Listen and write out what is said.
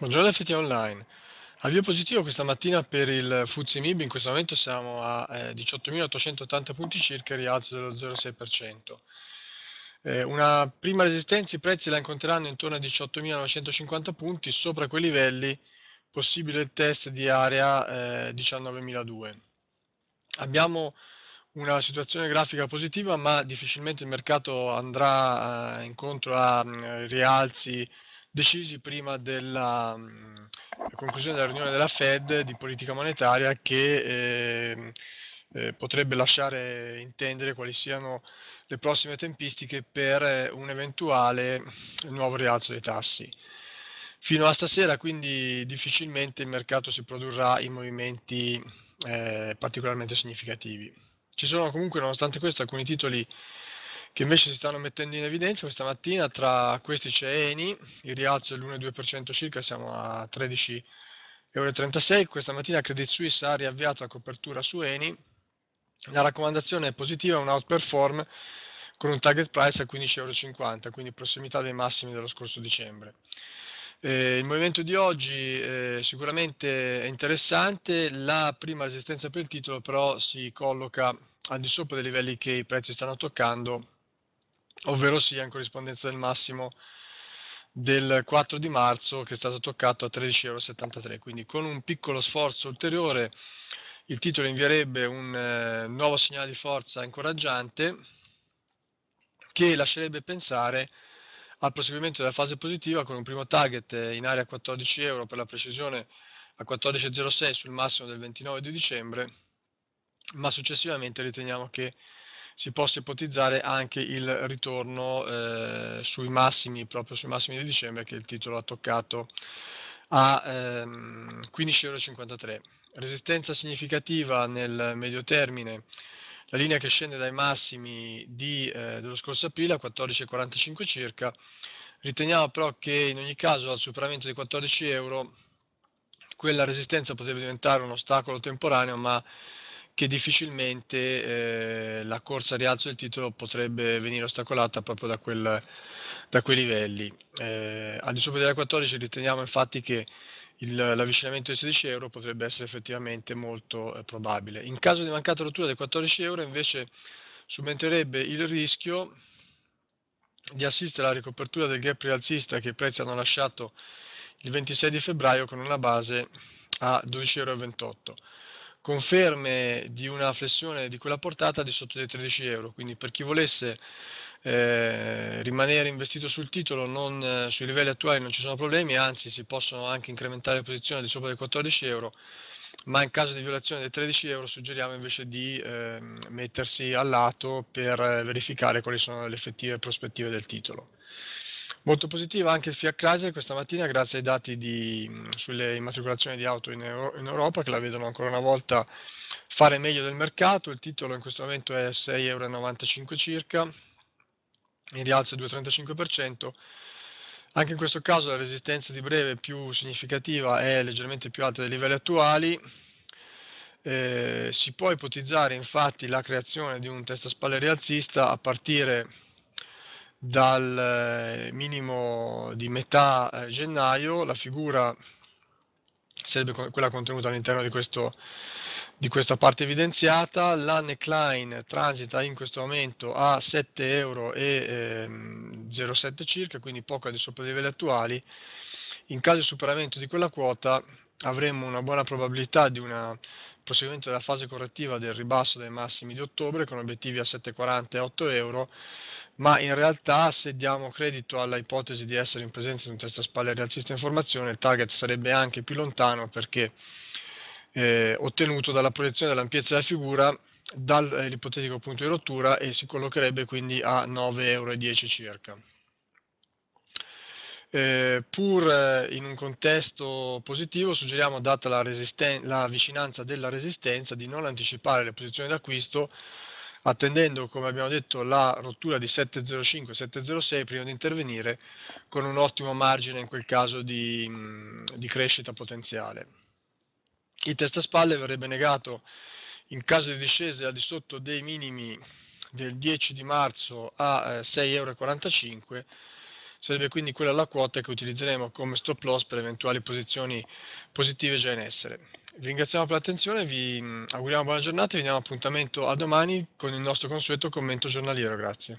Buongiorno FT Online. Avvio positivo questa mattina per il Fuzzi MIB, in questo momento siamo a 18.880 eh, punti circa, rialzo dello 0,6%. Eh, una prima resistenza, i prezzi la incontreranno intorno a 18.950 punti, sopra quei livelli possibile il test di area 19.002. Eh, Abbiamo una situazione grafica positiva, ma difficilmente il mercato andrà incontro a mh, mm, rialzi decisi prima della mh, mm, conclusione della riunione della Fed di politica monetaria che eh, eh, potrebbe lasciare intendere quali siano le prossime tempistiche per eh, un eventuale nuovo rialzo dei tassi. Fino a stasera quindi difficilmente il mercato si produrrà in movimenti eh, particolarmente significativi. Ci sono comunque nonostante questo alcuni titoli che invece si stanno mettendo in evidenza questa mattina. Tra questi c'è Eni, il rialzo è l'1,2% circa, siamo a 13,36 euro. Questa mattina Credit Suisse ha riavviato la copertura su Eni. La raccomandazione è positiva, un outperform con un target price a 15,50 euro, quindi prossimità dei massimi dello scorso dicembre. Eh, il movimento di oggi eh, sicuramente è interessante, la prima resistenza per il titolo però si colloca al di sopra dei livelli che i prezzi stanno toccando ovvero sia in corrispondenza del massimo del 4 di marzo che è stato toccato a 13,73 euro. quindi con un piccolo sforzo ulteriore il titolo invierebbe un eh, nuovo segnale di forza incoraggiante che lascerebbe pensare al proseguimento della fase positiva con un primo target in area 14 euro per la precisione a 14,06 sul massimo del 29 di dicembre ma successivamente riteniamo che si possa ipotizzare anche il ritorno eh, sui massimi, proprio sui massimi di dicembre che il titolo ha toccato a ehm, 15,53 Resistenza significativa nel medio termine, la linea che scende dai massimi di, eh, dello scorso aprile a 14,45 circa, riteniamo però che in ogni caso al superamento dei 14 euro quella resistenza potrebbe diventare un ostacolo temporaneo ma che difficilmente eh, la corsa rialzo del titolo potrebbe venire ostacolata proprio da, quel, da quei livelli. Eh, al di sopra della 14 riteniamo infatti che il, l'avvicinamento ai 16 euro potrebbe essere effettivamente molto eh, probabile. In caso di mancata rottura dei 14 euro invece subentrerebbe il rischio di assistere alla ricopertura del gap rialzista che i prezzi hanno lasciato il 26 di febbraio con una base a 12,28 euro conferme di una flessione di quella portata di sotto dei 13 euro, quindi per chi volesse eh, rimanere investito sul titolo non, eh, sui livelli attuali non ci sono problemi, anzi si possono anche incrementare le posizioni di sopra dei 14 euro, ma in caso di violazione dei 13 euro suggeriamo invece di eh, mettersi a lato per eh, verificare quali sono le effettive prospettive del titolo. Molto positiva anche il Fiat Chrysler questa mattina grazie ai dati di, mm, sulle immatricolazioni di auto in, Euro, in, Europa che la vedono ancora una volta fare meglio del mercato, il titolo in questo momento è 6,95 euro circa, in rialzo 2,35%, anche in questo caso la resistenza di breve più significativa è leggermente più alta dei livelli attuali, eh, si può ipotizzare infatti la creazione di un test a spalle rialzista a partire dal eh, minimo di metà eh, gennaio la figura sarebbe quella contenuta all'interno di, questo, di questa parte evidenziata, la neckline transita in questo momento a 7,07 euro ehm, circa, quindi poco al di sopra dei livelli attuali, in caso di superamento di quella quota avremmo una buona probabilità di un proseguimento della fase correttiva del ribasso dei massimi di ottobre con obiettivi a 7,40 e 8 euro ma in realtà se diamo credito alla ipotesi di essere in presenza di un testa-spalle rialzista in formazione, il target sarebbe anche più lontano perché eh, ottenuto dalla proiezione dell'ampiezza della figura dall'ipotetico eh, punto di rottura e si collocherebbe quindi a 9,10 euro circa. Eh, pur eh, in un contesto positivo suggeriamo, data la, la vicinanza della resistenza, di non anticipare le posizioni d'acquisto attendendo, come abbiamo detto, la rottura di 705-706 prima di intervenire con un ottimo margine in quel caso di, di crescita potenziale. Il test a spalle verrebbe negato in caso di discese al di sotto dei minimi del 10 di marzo a 6,45 eh, euro, sarebbe quindi quella la quota che utilizzeremo come stop loss per eventuali posizioni positive già in essere ringraziamo per l'attenzione, vi mm, auguriamo buona giornata e vi diamo appuntamento a domani con il nostro consueto commento giornaliero. Grazie.